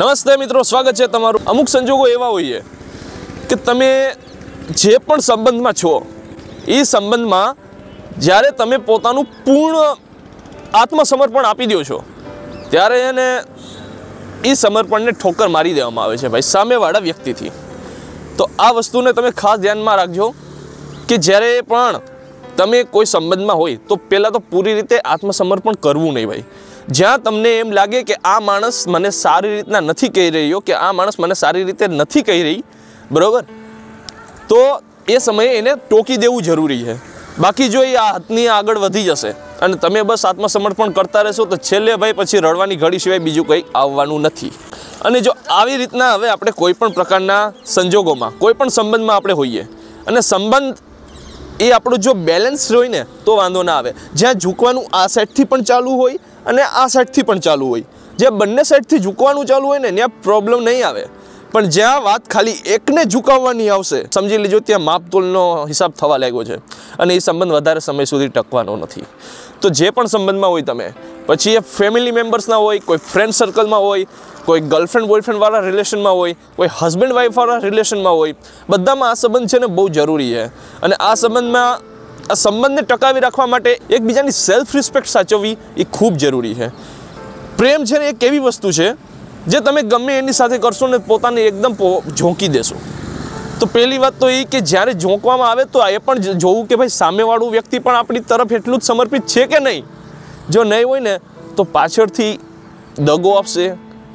નમસ્તે મિત્રો સ્વાગત છે તમારું અમુક સંજોગો એવા હોઈએ કે તમે જે પણ સંબંધમાં છો એ સંબંધમાં જ્યારે તમે પોતાનું પૂર્ણ આત્મસમર્પણ આપી દો છો ત્યારે એને એ સમર્પણને ઠોકર મારી દેવામાં આવે છે ભાઈ સામેવાળા વ્યક્તિથી તો આ વસ્તુને તમે ખાસ ધ્યાનમાં રાખજો કે જ્યારે પણ તમે કોઈ સંબંધમાં હોય તો પહેલાં તો પૂરી રીતે આત્મસમર્પણ કરવું નહીં ભાઈ જ્યાં તમને એમ લાગે કે આ માણસ મને સારી રીતના નથી કહી રહ્યો કે આ માણસ મને સારી રીતે નથી કહી રહી બરાબર તો એ સમયે એને ટોકી દેવું જરૂરી છે બાકી જો એ આ હાથની આગળ વધી જશે અને તમે બસ આત્મસમર્પણ કરતા રહેશો તો છેલ્લે ભાઈ પછી રડવાની ઘડી સિવાય બીજું કંઈ આવવાનું નથી અને જો આવી રીતના હવે આપણે કોઈપણ પ્રકારના સંજોગોમાં કોઈપણ સંબંધમાં આપણે હોઈએ અને સંબંધ એ આપણું જો બેલેન્સ હોય ને તો વાંધો ના આવે જ્યાં ઝૂકવાનું આ સાઈડથી પણ ચાલુ હોય અને આ સાઈડથી પણ ચાલુ હોય જે બંને સાઈડથી ઝૂકવાનું ચાલુ હોય ને ત્યાં પ્રોબ્લેમ નહીં આવે પણ જ્યાં વાત ખાલી એકને ઝુકાવવાની આવશે સમજી લેજો ત્યાં માપતોલનો હિસાબ થવા લાગ્યો છે અને એ સંબંધ વધારે સમય સુધી ટકવાનો નથી તો જે પણ સંબંધમાં હોય તમે પછી એ ફેમિલી મેમ્બર્સના હોય કોઈ ફ્રેન્ડ સર્કલમાં હોય કોઈ ગર્લફ્રેન્ડ બોયફ્રેન્ડવાળા રિલેશનમાં હોય કોઈ હસબન્ડ વાઈફવાળા રિલેશનમાં હોય બધામાં આ સંબંધ છે ને બહુ જરૂરી છે અને આ સંબંધમાં આ સંબંધને ટકાવી રાખવા માટે એકબીજાની સેલ્ફ રિસ્પેક્ટ સાચવવી એ ખૂબ જરૂરી છે પ્રેમ છે ને એક એવી વસ્તુ છે જે તમે ગમે એની સાથે કરશો ને પોતાને એકદમ ઝોંકી દેશો તો પહેલી વાત તો એ કે જ્યારે ઝોંકવામાં આવે તો એ પણ જોવું કે ભાઈ સામેવાળું વ્યક્તિ પણ આપણી તરફ એટલું જ સમર્પિત છે કે નહીં જો નહીં હોય ને તો પાછળથી દગો આપશે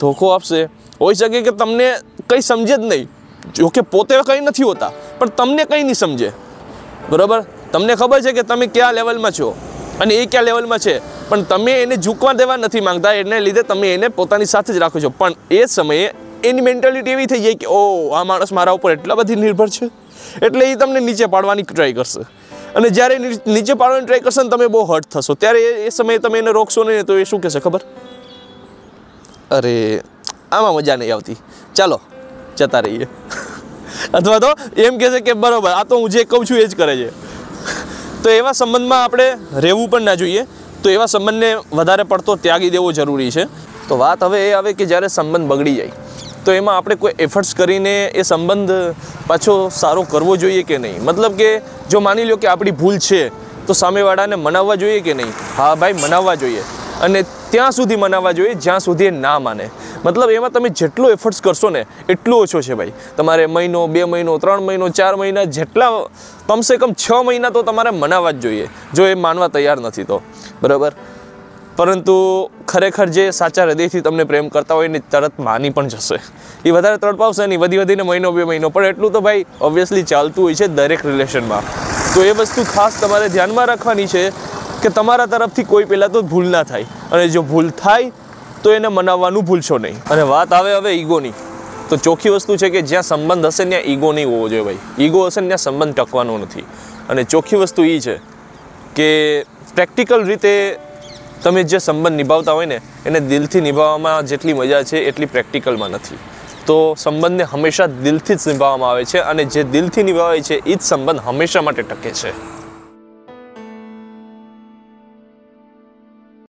ધોખો આપશે હોઈ શકે કે તમને કંઈ સમજે જ નહીં જોકે પોતે કંઈ નથી હોતા પણ તમને કંઈ નહીં સમજે બરાબર તમને ખબર છે કે તમે કયા લેવલમાં છો અને એ કયા લેવલમાં છે પણ તમે એને ઝૂકવા દેવા નથી માંગતા એને લીધે તમે એને પોતાની સાથે જ રાખો છો પણ એ સમયે એની મેન્ટાલિટી એવી થઈ જાય કે ઓ આ માણસ મારા ઉપર એટલા બધી નિર્ભર છે એટલે એ તમને નીચે પાડવાની ટ્રાય કરશે અને જ્યારે નીચે પાડવાની ટ્રાય કરશે ને તમે બહુ હર્ટ થશો ત્યારે એ સમયે તમે એને રોકશો નહીં તો એ શું કહેશે ખબર અરે આમાં મજા નહીં આવતી ચાલો જતા રહીએ અથવા તો એમ કહેશે કે બરાબર આ તો હું જે કહું છું એ જ કરે છે તો એવા સંબંધમાં આપણે રહેવું પણ ના જોઈએ તો એવા સંબંધને વધારે પડતો ત્યાગી દેવો જરૂરી છે તો વાત હવે એ આવે કે જ્યારે સંબંધ બગડી જાય તો એમાં આપણે કોઈ એફર્ટ્સ કરીને એ સંબંધ પાછો સારો કરવો જોઈએ કે નહીં મતલબ કે જો માની લો કે આપણી ભૂલ છે તો સામેવાળાને મનાવવા જોઈએ કે નહીં હા ભાઈ મનાવવા જોઈએ અને ત્યાં સુધી મનાવવા જોઈએ જ્યાં સુધી એ ના માને મતલબ એમાં તમે જેટલો એફર્ટ્સ કરશો ને એટલો ઓછો છે ભાઈ તમારે મહિનો બે મહિનો ત્રણ મહિનો ચાર મહિના જેટલા કમસે કમ છ મહિના તો તમારે મનાવવા જ જોઈએ જો એ માનવા તૈયાર નથી તો બરાબર પરંતુ ખરેખર જે સાચા હૃદયથી તમને પ્રેમ કરતા હોય એને તરત માની પણ જશે એ વધારે તડપાવશે નહીં વધી વધીને મહિનો બે મહિનો પણ એટલું તો ભાઈ ઓબ્વિયસલી ચાલતું હોય છે દરેક રિલેશનમાં તો એ વસ્તુ ખાસ તમારે ધ્યાનમાં રાખવાની છે કે તમારા તરફથી કોઈ પહેલાં તો ભૂલ ના થાય અને જો ભૂલ થાય તો એને મનાવવાનું ભૂલશો નહીં અને વાત આવે હવે ઈગોની તો ચોખ્ખી વસ્તુ છે કે જ્યાં સંબંધ હશે ત્યાં ઈગો નહીં હોવો જોઈએ ભાઈ ઈગો હશે ને ત્યાં સંબંધ ટકવાનો નથી અને ચોખ્ખી વસ્તુ એ છે કે પ્રેક્ટિકલ રીતે તમે જે સંબંધ નિભાવતા હોય ને એને દિલથી નિભાવવામાં જેટલી મજા છે એટલી પ્રેક્ટિકલમાં નથી તો સંબંધને હંમેશા દિલથી જ નિભાવવામાં આવે છે અને જે દિલથી નિભાવાય છે એ જ સંબંધ હંમેશા માટે ટકે છે